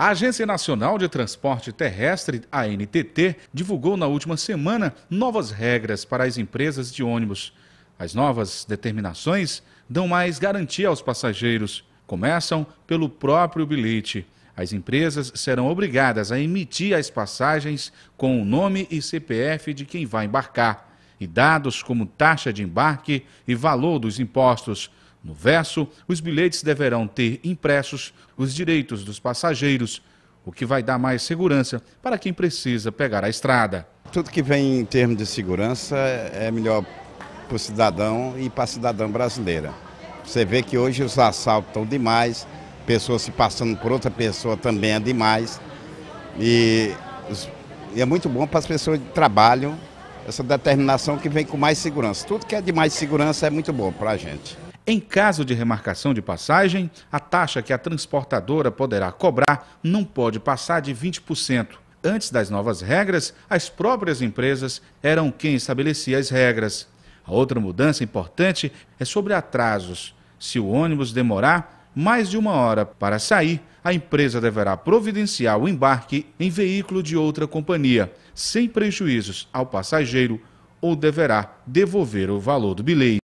A Agência Nacional de Transporte Terrestre, ANTT, divulgou na última semana novas regras para as empresas de ônibus. As novas determinações dão mais garantia aos passageiros. Começam pelo próprio bilhete. As empresas serão obrigadas a emitir as passagens com o nome e CPF de quem vai embarcar, e dados como taxa de embarque e valor dos impostos. No verso, os bilhetes deverão ter impressos os direitos dos passageiros, o que vai dar mais segurança para quem precisa pegar a estrada. Tudo que vem em termos de segurança é melhor para o cidadão e para a cidadã brasileira. Você vê que hoje os assaltos estão demais, pessoas se passando por outra pessoa também é demais. E, é muito bom para as pessoas que trabalham essa determinação que vem com mais segurança. Tudo que é de mais segurança é muito bom para a gente. Em caso de remarcação de passagem, a taxa que a transportadora poderá cobrar não pode passar de 20%. Antes das novas regras, as próprias empresas eram quem estabelecia as regras. A outra mudança importante é sobre atrasos. Se o ônibus demorar mais de uma hora para sair, a empresa deverá providenciar o embarque em veículo de outra companhia, sem prejuízos ao passageiro, ou deverá devolver o valor do bilhete.